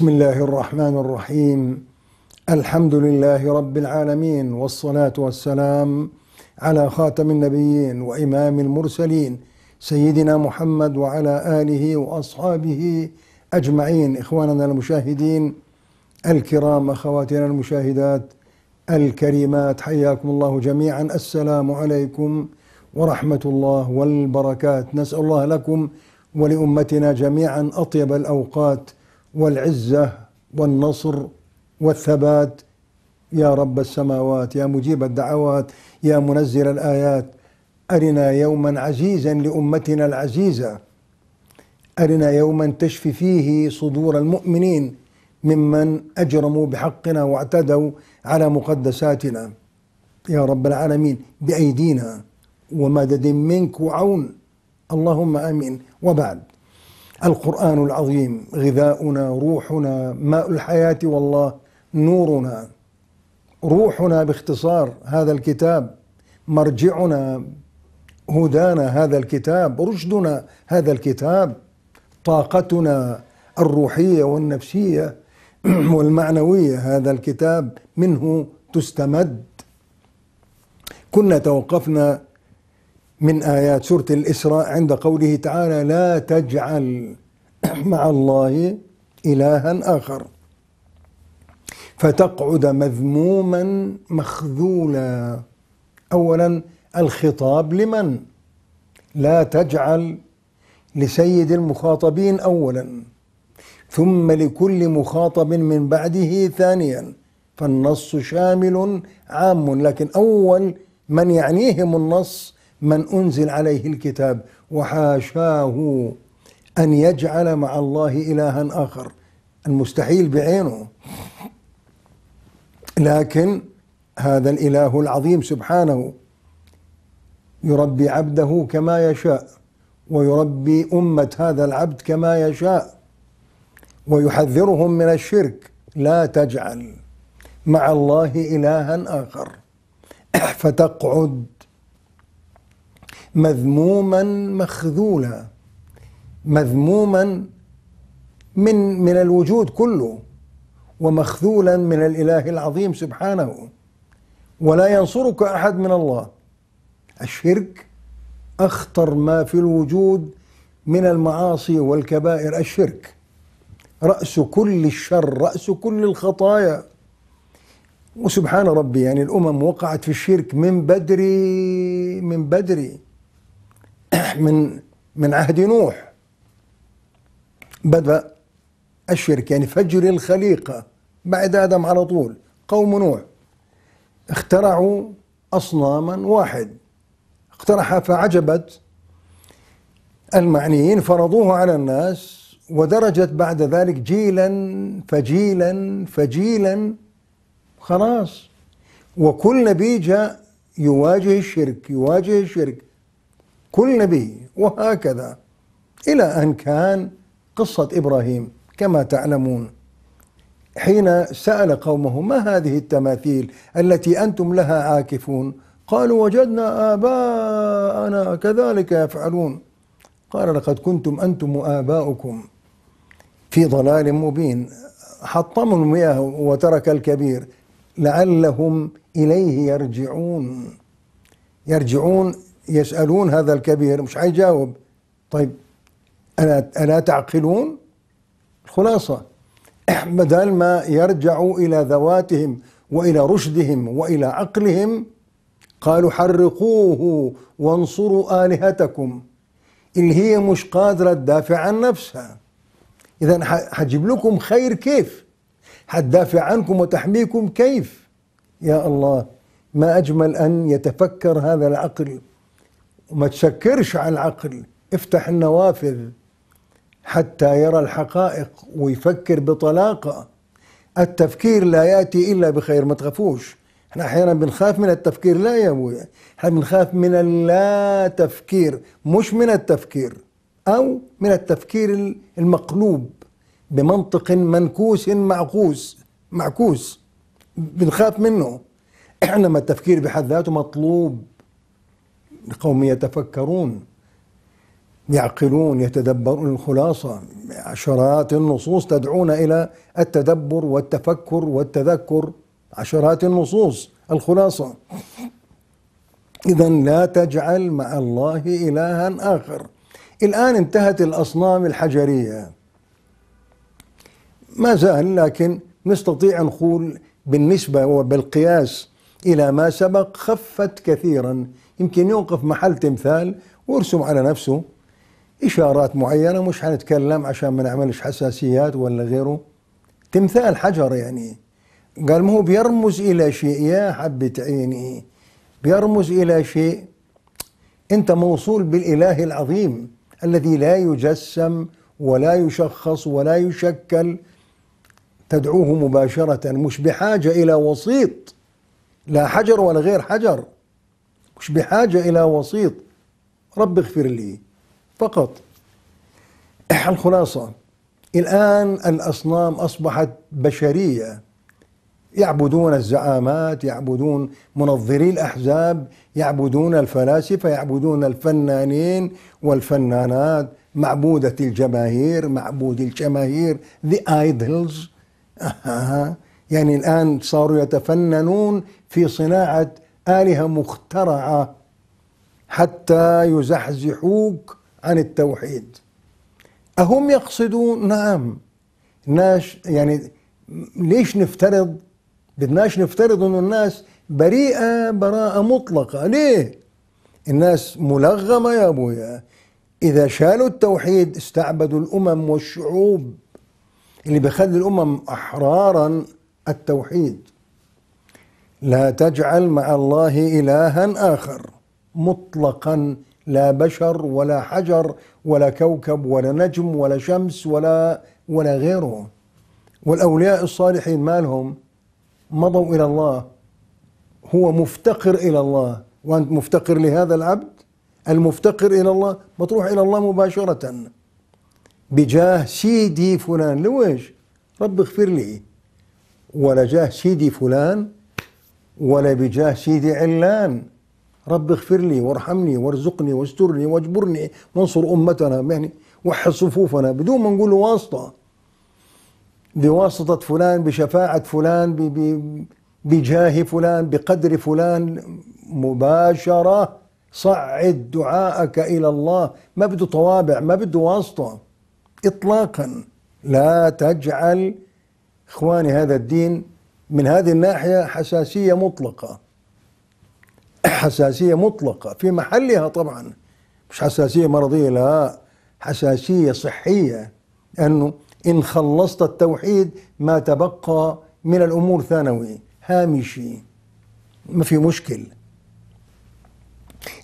بسم الله الرحمن الرحيم الحمد لله رب العالمين والصلاة والسلام على خاتم النبيين وإمام المرسلين سيدنا محمد وعلى آله وأصحابه أجمعين إخواننا المشاهدين الكرام أخواتنا المشاهدات الكريمات حياكم الله جميعا السلام عليكم ورحمة الله والبركات نسأل الله لكم ولأمتنا جميعا أطيب الأوقات والعزة والنصر والثبات يا رب السماوات يا مجيب الدعوات يا منزل الآيات أرنا يوما عزيزا لأمتنا العزيزة أرنا يوما تشفي فيه صدور المؤمنين ممن أجرموا بحقنا واعتدوا على مقدساتنا يا رب العالمين بأيدينا ومدد منك وعون اللهم آمين وبعد القرآن العظيم غذاؤنا روحنا ماء الحياة والله نورنا روحنا باختصار هذا الكتاب مرجعنا هدانا هذا الكتاب رشدنا هذا الكتاب طاقتنا الروحية والنفسية والمعنوية هذا الكتاب منه تستمد كنا توقفنا من آيات سورة الإسراء عند قوله تعالى لا تجعل مع الله إلها آخر فتقعد مذموما مخذولا أولا الخطاب لمن لا تجعل لسيد المخاطبين أولا ثم لكل مخاطب من بعده ثانيا فالنص شامل عام لكن أول من يعنيهم النص من أنزل عليه الكتاب وحاشاه أن يجعل مع الله إلها آخر المستحيل بعينه لكن هذا الإله العظيم سبحانه يربي عبده كما يشاء ويربي أمة هذا العبد كما يشاء ويحذرهم من الشرك لا تجعل مع الله إلها آخر فتقعد مذموما مخذولا مذموما من من الوجود كله ومخذولا من الاله العظيم سبحانه ولا ينصرك احد من الله الشرك اخطر ما في الوجود من المعاصي والكبائر الشرك راس كل الشر راس كل الخطايا وسبحان ربي يعني الامم وقعت في الشرك من بدري من بدري من من عهد نوح بدأ الشرك يعني فجر الخليقة بعد آدم على طول قوم نوح اخترعوا أصناما واحد اقترحها فعجبت المعنيين فرضوه على الناس ودرجت بعد ذلك جيلا فجيلا فجيلا خلاص وكل نبي جاء يواجه الشرك يواجه الشرك كل نبي وهكذا إلى أن كان قصة إبراهيم كما تعلمون حين سأل قومه ما هذه التماثيل التي أنتم لها عاكفون قالوا وجدنا آباءنا كذلك يفعلون قال لقد كنتم أنتم وآباؤكم في ضلال مبين حطمهم المياه وترك الكبير لعلهم إليه يرجعون يرجعون يسألون هذا الكبير مش حيجاوب طيب ألا ألا تعقلون؟ الخلاصة بدل ما يرجعوا إلى ذواتهم وإلى رشدهم وإلى عقلهم قالوا حرقوه وانصروا آلهتكم اللي هي مش قادرة تدافع عن نفسها إذا حجيب لكم خير كيف حتدافع عنكم وتحميكم كيف يا الله ما أجمل أن يتفكر هذا العقل وما تسكرش على العقل افتح النوافذ حتى يرى الحقائق ويفكر بطلاقة التفكير لا يأتي إلا بخير ما تخافوش احنا احيانا بنخاف من التفكير لا يا ابويا احنا بنخاف من اللا تفكير مش من التفكير او من التفكير المقلوب بمنطق منكوس معكوس معكوس بنخاف منه احنا ما التفكير بحد ذاته مطلوب لقوم يتفكرون يعقلون يتدبرون الخلاصة عشرات النصوص تدعونا إلى التدبر والتفكر والتذكر عشرات النصوص الخلاصة إذا لا تجعل مع الله إلها آخر الآن انتهت الأصنام الحجرية ما زال لكن نستطيع نقول بالنسبة وبالقياس إلى ما سبق خفت كثيرا يمكن يوقف محل تمثال ويرسم على نفسه إشارات معينة مش حنتكلم عشان ما نعملش حساسيات ولا غيره تمثال حجر يعني قال ما هو بيرمز إلى شيء يا حبة عيني بيرمز إلى شيء أنت موصول بالإله العظيم الذي لا يجسم ولا يشخص ولا يشكل تدعوه مباشرة مش بحاجة إلى وسيط لا حجر ولا غير حجر مش بحاجة إلى وسيط رب اغفر لي فقط الخلاصة الآن الأصنام أصبحت بشرية يعبدون الزعامات يعبدون منظري الأحزاب يعبدون الفلاسفة يعبدون الفنانين والفنانات معبودة الجماهير معبود الجماهير the idols يعني الآن صاروا يتفننون في صناعة آلهة مخترعة حتى يزحزحوك عن التوحيد أهم يقصدون نعم ناش يعني ليش نفترض بدناش نفترض أن الناس بريئة براءة مطلقة ليه الناس ملغمة يا أبويا إذا شالوا التوحيد استعبدوا الأمم والشعوب اللي بيخلي الأمم أحرارا التوحيد لا تجعل مع الله إلها آخر مطلقا لا بشر ولا حجر ولا كوكب ولا نجم ولا شمس ولا ولا غيره والأولياء الصالحين مالهم مضوا إلى الله هو مفتقر إلى الله وأنت مفتقر لهذا العبد المفتقر إلى الله بتروح إلى الله مباشرة بجاه سيدي فلان لويش رب اغفر لي ولا جاه سيدي فلان ولا بجاه سيدي علان رب اغفر لي وارحمني وارزقني واسترني واجبرني وانصر امتنا يعني وحد صفوفنا بدون ما نقول واسطه بواسطه فلان بشفاعه فلان بجاه فلان بقدر فلان مباشره صعد دعاءك الى الله ما بده طوابع ما بده واسطه اطلاقا لا تجعل اخواني هذا الدين من هذه الناحية حساسية مطلقة حساسية مطلقة في محلها طبعا مش حساسية مرضية لا حساسية صحية أنه إن خلصت التوحيد ما تبقى من الأمور ثانوي هامشي ما في مشكل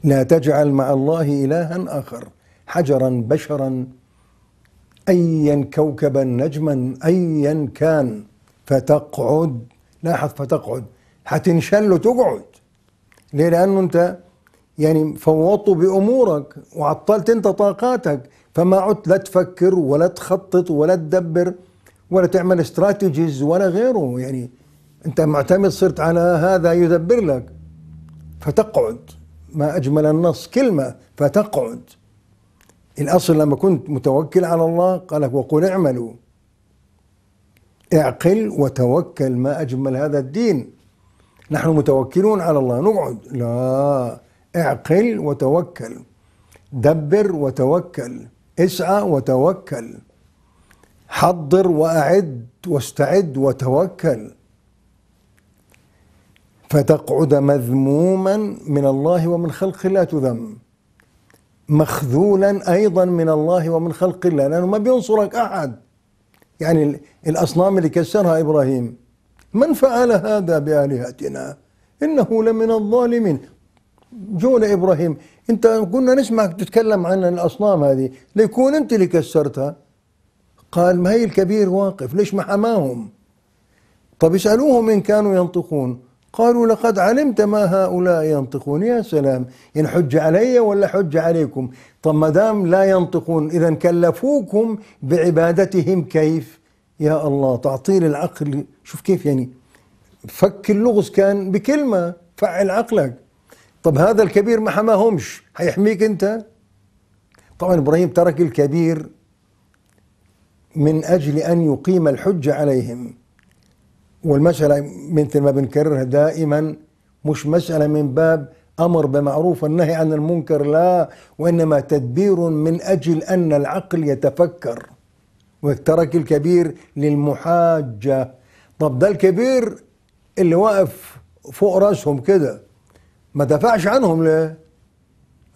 لا تجعل مع الله إلها آخر حجرا بشرا أيا كوكبا نجما أيا كان فتقعد لاحظ فتقعد هتنشل وتقعد ليه لانه انت يعني فوضته بامورك وعطلت انت طاقاتك فما عدت لا تفكر ولا تخطط ولا تدبر ولا تعمل استراتيجيز ولا غيره يعني انت معتمد صرت على هذا يدبر لك فتقعد ما اجمل النص كلمه فتقعد الاصل لما كنت متوكل على الله قال لك وقل اعملوا اعقل وتوكل ما أجمل هذا الدين نحن متوكلون على الله نقعد لا اعقل وتوكل دبر وتوكل اسعى وتوكل حضر وأعد واستعد وتوكل فتقعد مذموما من الله ومن خلق لا تذم مخذولا أيضا من الله ومن خلق الله لأنه ما بينصرك أحد يعني الأصنام اللي كسرها إبراهيم من فعل هذا بآلهتنا إنه لمن الظالمين جو لإبراهيم أنت كنا نسمعك تتكلم عن الأصنام هذه ليكون أنت اللي كسرتها قال ما هي الكبير واقف ليش ما حماهم طب اسألوهم إن كانوا ينطقون قالوا لقد علمت ما هؤلاء ينطقون يا سلام إن حج علي ولا حج عليكم طب ما دام لا ينطقون إذا كلفوكم بعبادتهم كيف يا الله تعطيل العقل شوف كيف يعني فك اللغز كان بكلمة فعل عقلك طب هذا الكبير ما حماهمش هيحميك انت طبعا ابراهيم ترك الكبير من اجل ان يقيم الحج عليهم والمسألة مثل ما بنكررها دائما مش مسألة من باب أمر بمعروف والنهي عن المنكر لا وإنما تدبير من أجل أن العقل يتفكر والترك الكبير للمحاجة طب ده الكبير اللي واقف فوق راسهم كده ما دفعش عنهم ليه؟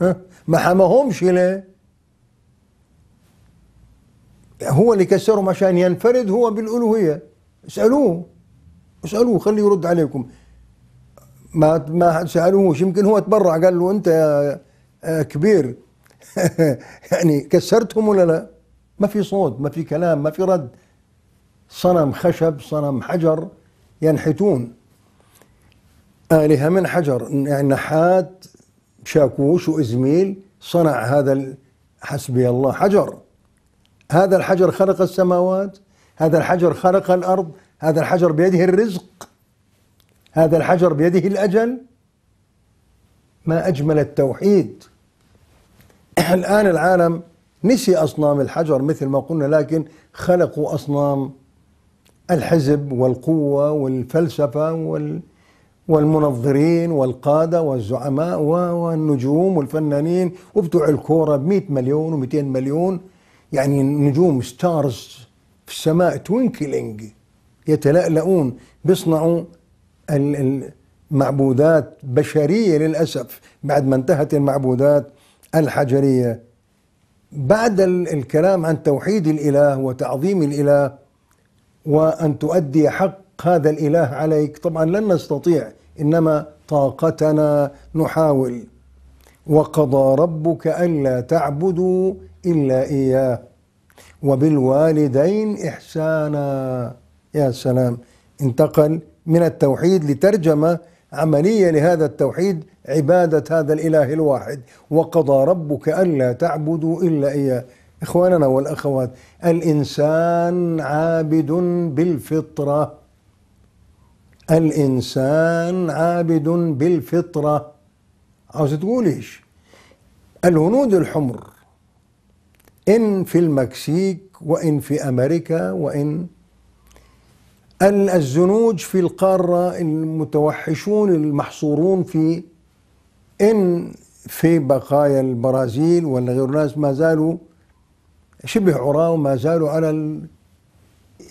ها؟ ما حماهمش ليه؟ هو اللي كسرهم عشان ينفرد هو بالألوهية اسألوه اسالوه خليه يرد عليكم ما ما سالوهوش يمكن هو تبرع قال له انت آه، كبير يعني كسرتهم ولا لا؟ ما في صوت ما في كلام ما في رد صنم خشب صنم حجر ينحتون آلهة من حجر يعني نحات شاكوش وإزميل صنع هذا حسبي الله حجر هذا الحجر خلق السماوات هذا الحجر خلق الأرض هذا الحجر بيده الرزق هذا الحجر بيده الأجل ما أجمل التوحيد الآن العالم نسي أصنام الحجر مثل ما قلنا لكن خلقوا أصنام الحزب والقوة والفلسفة وال والمنظرين والقادة والزعماء والنجوم والفنانين وبتوع الكورة ب 100 مليون و 200 مليون يعني نجوم ستارز في السماء توينكلينج يتلألؤون بيصنعوا المعبودات بشرية للأسف بعد ما انتهت المعبودات الحجرية بعد الكلام عن توحيد الإله وتعظيم الإله وأن تؤدي حق هذا الإله عليك طبعا لن نستطيع إنما طاقتنا نحاول وقضى ربك ألا تعبدوا إلا إياه وبالوالدين إحسانا يا سلام انتقل من التوحيد لترجمة عملية لهذا التوحيد عبادة هذا الإله الواحد وقضى ربك ألا تعبدوا إلا إياه إخواننا والأخوات الإنسان عابد بالفطرة الإنسان عابد بالفطرة عاوز تقول إيش الهنود الحمر إن في المكسيك وإن في أمريكا وإن الزنوج في القارة المتوحشون المحصورون في إن في بقايا البرازيل ولا غير الناس ما زالوا شبه عراة وما زالوا على ال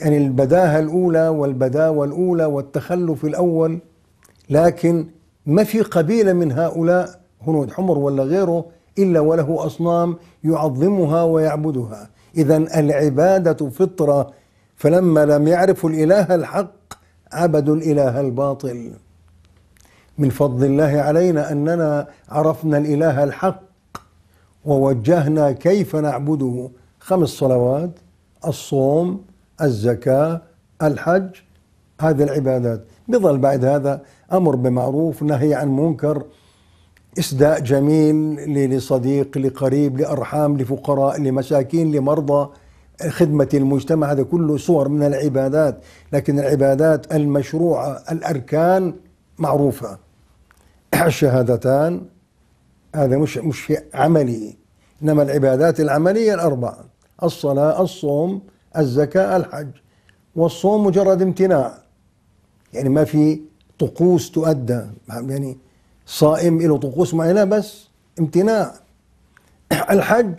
يعني البداهة الأولى والبداوة الأولى والتخلف الأول لكن ما في قبيلة من هؤلاء هنود حمر ولا غيره إلا وله أصنام يعظمها ويعبدها إذا العبادة فطرة فلما لم يعرفوا الإله الحق عبدوا الإله الباطل من فضل الله علينا أننا عرفنا الإله الحق ووجهنا كيف نعبده خمس صلوات الصوم الزكاة الحج هذه العبادات بظل بعد هذا أمر بمعروف نهي عن منكر إسداء جميل لصديق لقريب لأرحام لفقراء لمساكين لمرضى خدمة المجتمع هذا كله صور من العبادات لكن العبادات المشروعة الأركان معروفة الشهادتان هذا مش مش شيء عملي إنما العبادات العملية الأربعة الصلاة الصوم الزكاة الحج والصوم مجرد امتناع يعني ما في طقوس تؤدى يعني صائم له طقوس معينة بس امتناع الحج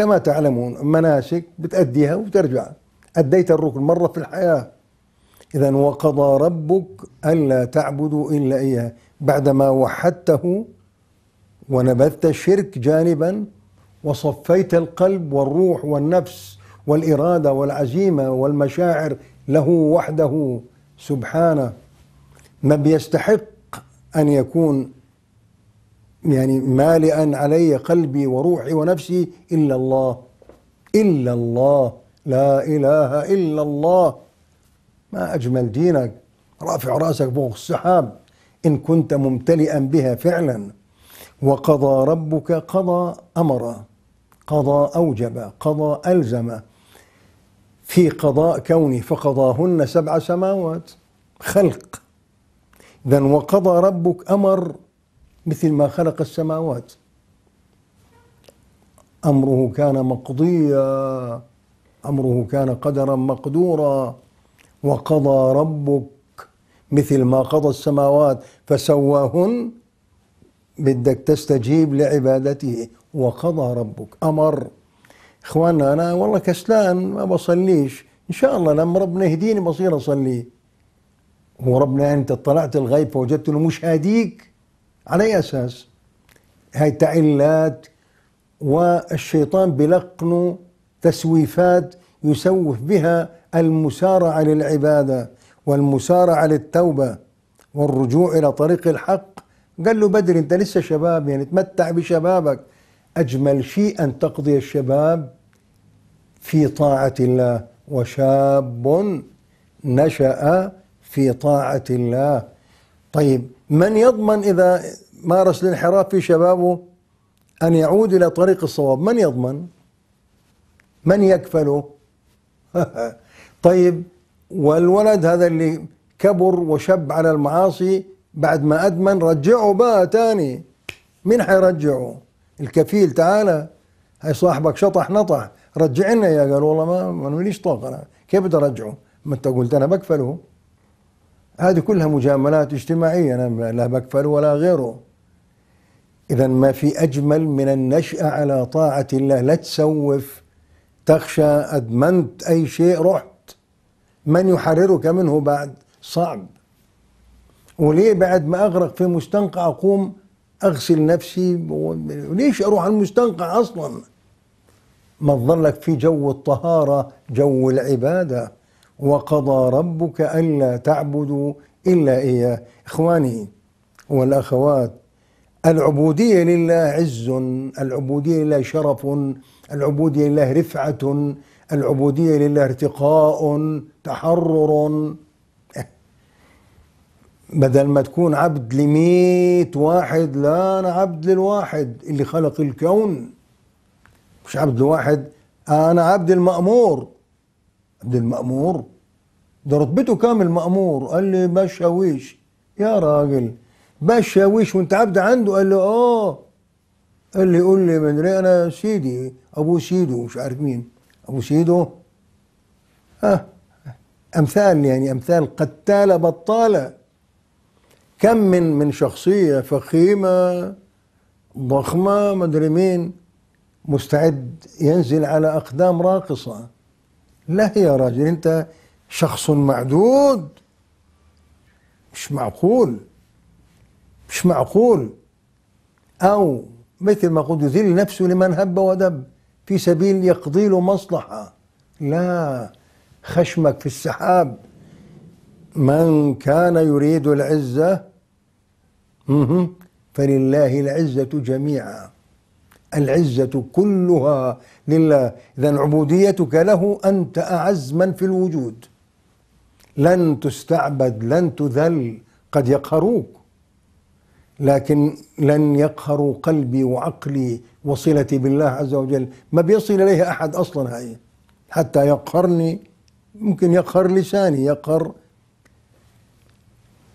كما تعلمون مناسك بتأديها وترجع أديت الركن مرة في الحياة إذا وقضى ربك ألا تعبدوا إلا إياه بعدما وحدته ونبذت الشرك جانبا وصفيت القلب والروح والنفس والإرادة والعزيمة والمشاعر له وحده سبحانه ما بيستحق أن يكون يعني مالئا علي قلبي وروحي ونفسي إلا الله إلا الله لا إله إلا الله ما أجمل دينك رافع رأسك فوق السحاب إن كنت ممتلئا بها فعلا وقضى ربك قضى أمر قضى أوجب قضى ألزم في قضاء كوني فقضاهن سبع سماوات خلق إذا وقضى ربك أمر مثل ما خلق السماوات امره كان مقضيا امره كان قدرا مقدورا وقضى ربك مثل ما قضى السماوات فسواهن بدك تستجيب لعبادته وقضى ربك امر اخواننا انا والله كسلان ما بصليش ان شاء الله لما ربنا يهديني بصير اصلي وربنا انت اطلعت الغيب فوجدت انه مش هاديك على أي أساس هاي تعليلات والشيطان بلقنه تسويفات يسوف بها المسارعة للعبادة والمسارعة للتوبة والرجوع إلى طريق الحق قال له بدري أنت لسه شباب يعني تمتع بشبابك أجمل شيء أن تقضي الشباب في طاعة الله وشاب نشأ في طاعة الله طيب من يضمن إذا مارس الانحراف في شبابه أن يعود إلى طريق الصواب من يضمن من يكفله طيب والولد هذا اللي كبر وشب على المعاصي بعد ما أدمن رجعه بقى تاني مين حيرجعه الكفيل تعالى هاي صاحبك شطح نطح رجع لنا يا قال والله ما ليش طاقه انا كيف بدي ارجعه؟ ما انت قلت انا بكفله هذه كلها مجاملات اجتماعية لا مكفل ولا غيره إذا ما في أجمل من النشأة على طاعة الله لا تسوف تخشى أدمنت أي شيء رحت من يحررك منه بعد صعب وليه بعد ما أغرق في مستنقع أقوم أغسل نفسي وليش أروح على المستنقع أصلا ما تظلك في جو الطهارة جو العبادة وقضى ربك ألا تعبدوا إلا إياه إخواني والأخوات العبودية لله عز العبودية لله شرف العبودية لله رفعة العبودية لله ارتقاء تحرر بدل ما تكون عبد لميت واحد لا أنا عبد للواحد اللي خلق الكون مش عبد لواحد أنا عبد المأمور عبد المأمور ده رتبته كام المأمور قال لي بشاويش يا راجل بشاويش وانت عبد عنده قال لي اه قال لي قول لي من انا سيدي ابو سيدو مش عارف مين ابو سيدو ها آه. امثال يعني امثال قتاله بطاله كم من من شخصيه فخيمه ضخمه مدري مين مستعد ينزل على اقدام راقصه لا يا راجل أنت شخص معدود مش معقول مش معقول أو مثل ما قلت يذل نفسه لمن هب ودب في سبيل يقضي له مصلحة لا خشمك في السحاب من كان يريد العزة فلله العزة جميعا العزة كلها لله إذا عبوديتك له أنت أعز من في الوجود لن تستعبد لن تذل قد يقهروك لكن لن يقهروا قلبي وعقلي وصلتي بالله عز وجل ما بيصل إليها أحد أصلا هاي حتى يقهرني ممكن يقهر لساني يقهر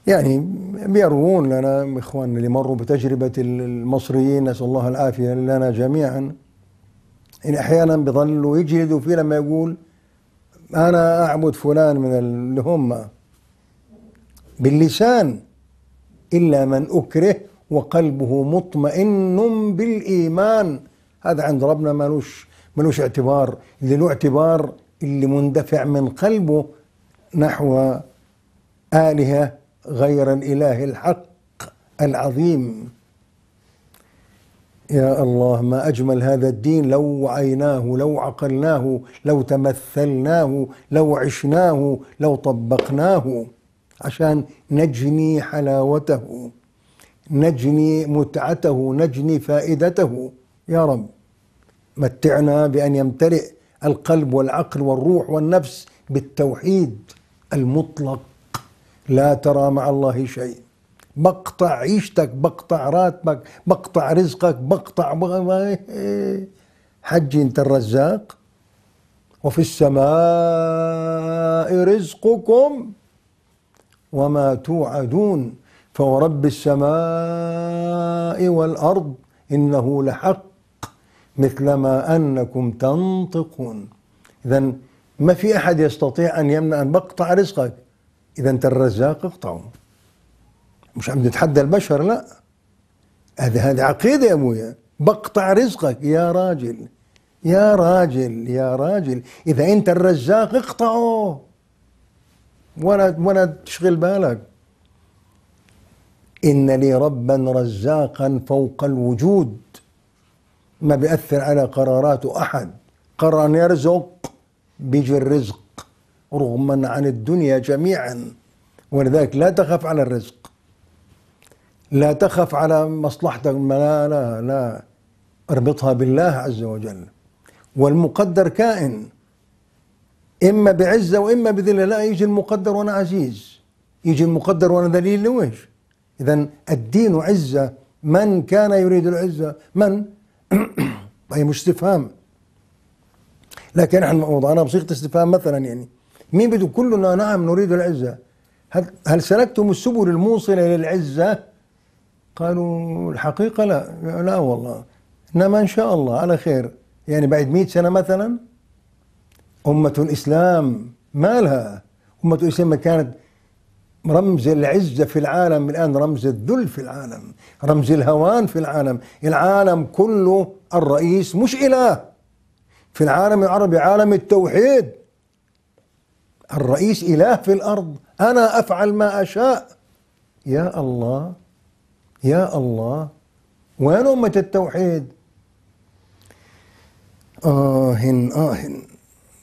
يعني بيروون لنا إخواننا اللي مروا بتجربة المصريين نسأل الله العافية لنا جميعا إن أحيانا بيظلوا يجلدوا فيه لما يقول أنا أعبد فلان من اللي هم باللسان إلا من أكره وقلبه مطمئن بالإيمان هذا عند ربنا ملوش ملوش اعتبار اللي له اعتبار اللي مندفع من قلبه نحو آلهة غير الاله الحق العظيم يا الله ما اجمل هذا الدين لو وعيناه لو عقلناه لو تمثلناه لو عشناه لو طبقناه عشان نجني حلاوته نجني متعته نجني فائدته يا رب متعنا بان يمتلئ القلب والعقل والروح والنفس بالتوحيد المطلق لا ترى مع الله شيء بقطع عيشتك بقطع راتبك بقطع رزقك بقطع حجي انت الرزاق وفي السماء رزقكم وما توعدون فورب السماء والارض انه لحق مثل ما انكم تنطقون اذا ما في احد يستطيع ان يمنع ان بقطع رزقك إذا أنت الرزاق اقطعه مش عم نتحدى البشر لا هذه هذه عقيدة يا مويا بقطع رزقك يا راجل يا راجل يا راجل إذا أنت الرزاق اقطعه ولا ولا تشغل بالك إن لي ربا رزاقا فوق الوجود ما بيأثر على قراراته أحد قرر أن يرزق بيجي الرزق رغما عن الدنيا جميعا ولذلك لا تخف على الرزق لا تخف على مصلحتك لا لا لا اربطها بالله عز وجل والمقدر كائن اما بعزه واما بذله لا يجي المقدر وانا عزيز يجي المقدر وانا ذليل لويش اذا الدين عزه من كان يريد العزه من هي طيب، مش استفهام لكن احنا وضعناها بصيغه استفهام مثلا يعني مين بده كلنا نعم نريد العزة هل, هل سلكتم السبل الموصلة للعزة قالوا الحقيقة لا لا والله إنما إن شاء الله على خير يعني بعد مئة سنة مثلا أمة الإسلام مالها أمة الإسلام كانت رمز العزة في العالم الآن رمز الذل في العالم رمز الهوان في العالم العالم كله الرئيس مش إله في العالم العربي عالم التوحيد الرئيس إله في الأرض أنا أفعل ما أشاء يا الله يا الله وين أمة التوحيد آه آه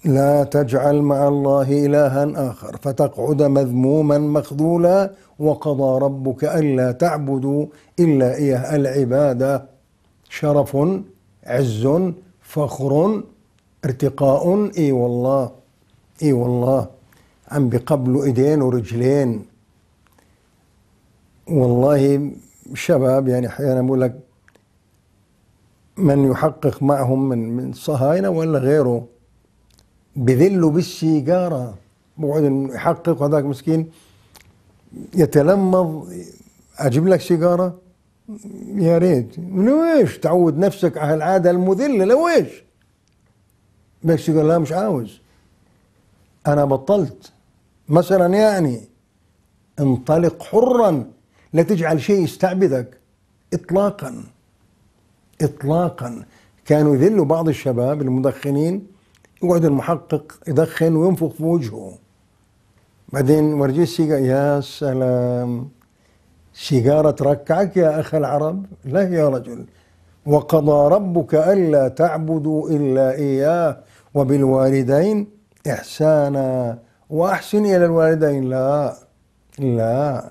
لا تجعل مع الله إلها آخر فتقعد مذموما مخذولا وقضى ربك ألا تعبدوا إلا إياه العبادة شرف عز فخر ارتقاء اي والله اي والله عم بقبلوا ايدين ورجلين والله شباب يعني احيانا بقول لك من يحقق معهم من من صهاينه ولا غيره بذلوا بالسيجاره بقعد يحقق هذاك مسكين يتلمض اجيب لك سيجاره يا ريت لويش تعود نفسك على العاده المذله لويش بس يقول لا مش عاوز أنا بطلت مثلا يعني انطلق حرا لا تجعل شيء يستعبدك إطلاقا إطلاقا كانوا يذلوا بعض الشباب المدخنين يقعد المحقق يدخن وينفخ في وجهه بعدين ورجيه السيجارة يا سلام سيجارة تركعك يا أخ العرب لا يا رجل وقضى ربك ألا تعبدوا إلا إياه وبالوالدين إحسانا وأحسن إلى الوالدين لا لا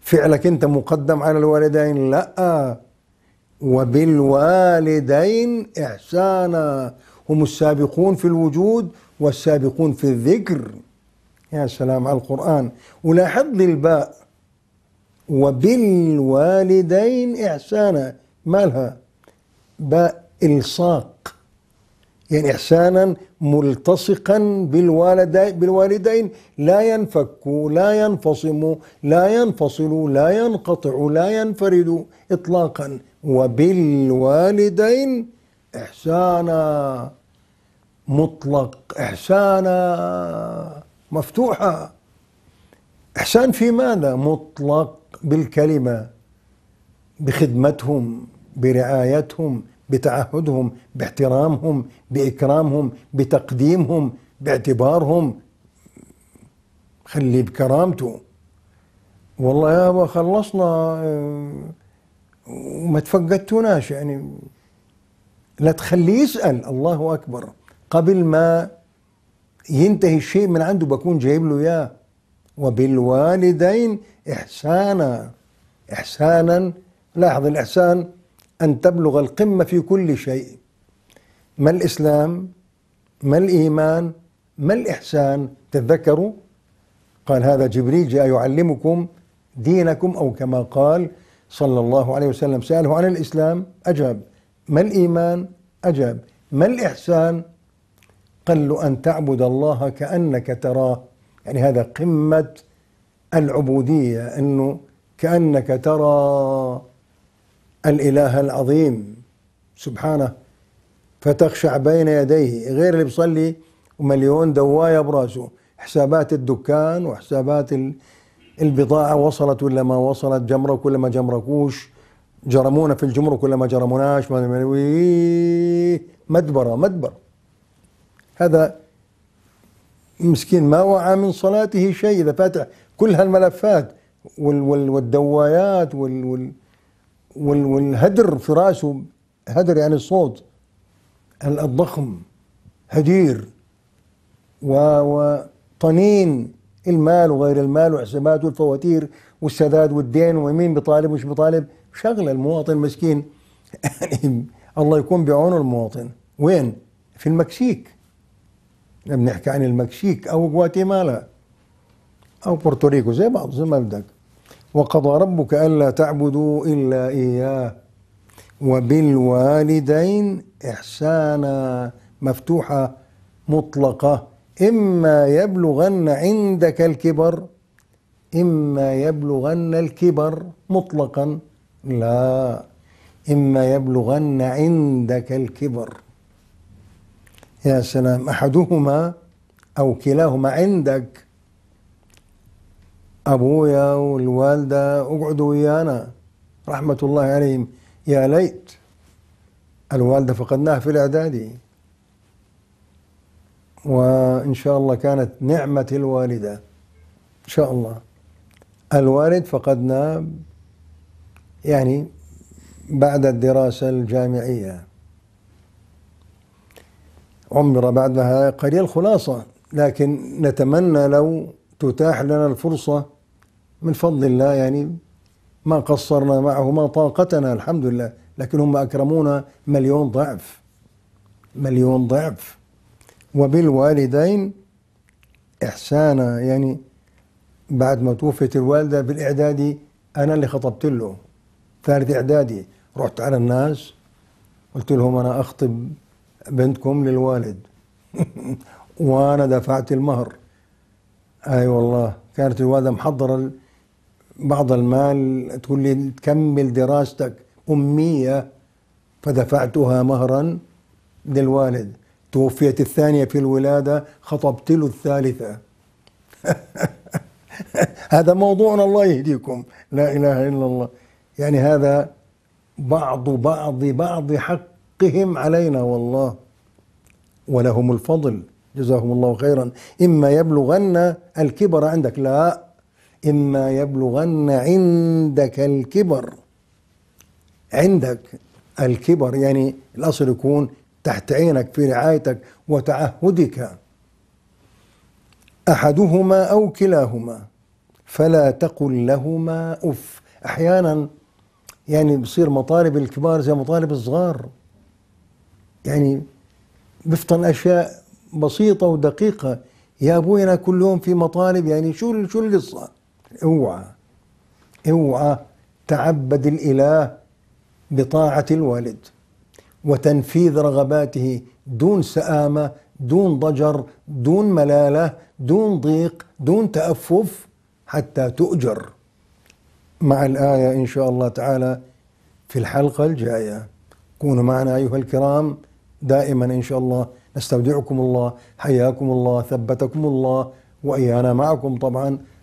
فعلك أنت مقدم على الوالدين لا وبالوالدين إحسانا هم السابقون في الوجود والسابقون في الذكر يا سلام على القرآن ولاحظ لي الباء وبالوالدين إحسانا مالها باء إلصاق يعني إحسانا ملتصقا بالوالدين بالوالدين لا ينفك لا ينفصم لا ينفصل لا ينقطع لا ينفرد إطلاقا وبالوالدين إحسانا مطلق إحسانا مفتوحة إحسان في ماذا؟ مطلق بالكلمة بخدمتهم برعايتهم بتعهدهم باحترامهم باكرامهم بتقديمهم باعتبارهم خليه بكرامته والله يابا خلصنا آه، وما تفقدتوناش يعني لا تخليه يسال الله اكبر قبل ما ينتهي الشيء من عنده بكون جايب له اياه وبالوالدين احسانا احسانا لاحظ الاحسان أن تبلغ القمة في كل شيء ما الإسلام ما الإيمان ما الإحسان تذكروا قال هذا جبريل جاء يعلمكم دينكم أو كما قال صلى الله عليه وسلم سأله عن الإسلام أجاب ما الإيمان أجاب ما الإحسان قال له أن تعبد الله كأنك تراه يعني هذا قمة العبودية أنه كأنك ترى الإله العظيم سبحانه فتخشع بين يديه غير اللي بيصلي ومليون دواية براسه حسابات الدكان وحسابات البضاعة وصلت ولا ما وصلت جمرك ولا ما جمركوش جرمونا في الجمرك ولا ما جرموناش مدبرة مدبره هذا مسكين ما وعى من صلاته شيء إذا فاتح كل هالملفات والدوايات وال, وال والهدر في راسه هدر يعني الصوت الضخم هدير وطنين المال وغير المال وحسابات والفواتير والسداد والدين ومين بيطالب ومش بيطالب شغله المواطن المسكين يعني الله يكون بعونه المواطن وين؟ في المكسيك بنحكي عن المكسيك او غواتيمالا او بورتوريكو زي بعض زي ما بدك وقضى ربك ألا تعبدوا إلا إياه وبالوالدين إحسانا مفتوحة مطلقة إما يبلغن عندك الكبر إما يبلغن الكبر مطلقا لا إما يبلغن عندك الكبر يا سلام أحدهما أو كلاهما عندك أبويا والوالدة اقعدوا ويانا رحمة الله عليهم يا ليت الوالدة فقدناها في الإعدادي وإن شاء الله كانت نعمة الوالدة إن شاء الله الوالد فقدنا يعني بعد الدراسة الجامعية عمر بعدها قليل خلاصة لكن نتمنى لو تتاح لنا الفرصة من فضل الله يعني ما قصرنا معهما طاقتنا الحمد لله لكن هم أكرمونا مليون ضعف مليون ضعف وبالوالدين إحسانا يعني بعد ما توفيت الوالدة بالإعدادي أنا اللي خطبت له ثالث إعدادي رحت على الناس قلت لهم أنا أخطب بنتكم للوالد وأنا دفعت المهر أي أيوة والله كانت الوالدة محضرة بعض المال تقول لي تكمل دراستك أمية فدفعتها مهرا للوالد توفيت الثانية في الولادة خطبت له الثالثة هذا موضوعنا الله يهديكم لا إله إلا الله يعني هذا بعض بعض بعض حقهم علينا والله ولهم الفضل جزاهم الله خيرا إما يبلغن الكبر عندك لا إما يبلغن عندك الكبر عندك الكبر يعني الأصل يكون تحت عينك في رعايتك وتعهدك أحدهما أو كلاهما فلا تقل لهما أف أحيانا يعني بصير مطالب الكبار زي مطالب الصغار يعني بفطن أشياء بسيطة ودقيقة يا أبوي أنا كل يوم في مطالب يعني شو شو القصة اوعى اوعى تعبد الاله بطاعه الوالد وتنفيذ رغباته دون سآمه دون ضجر دون ملاله دون ضيق دون تأفف حتى تؤجر مع الآية إن شاء الله تعالى في الحلقة الجاية كونوا معنا أيها الكرام دائما إن شاء الله نستودعكم الله حياكم الله ثبتكم الله وإيانا معكم طبعا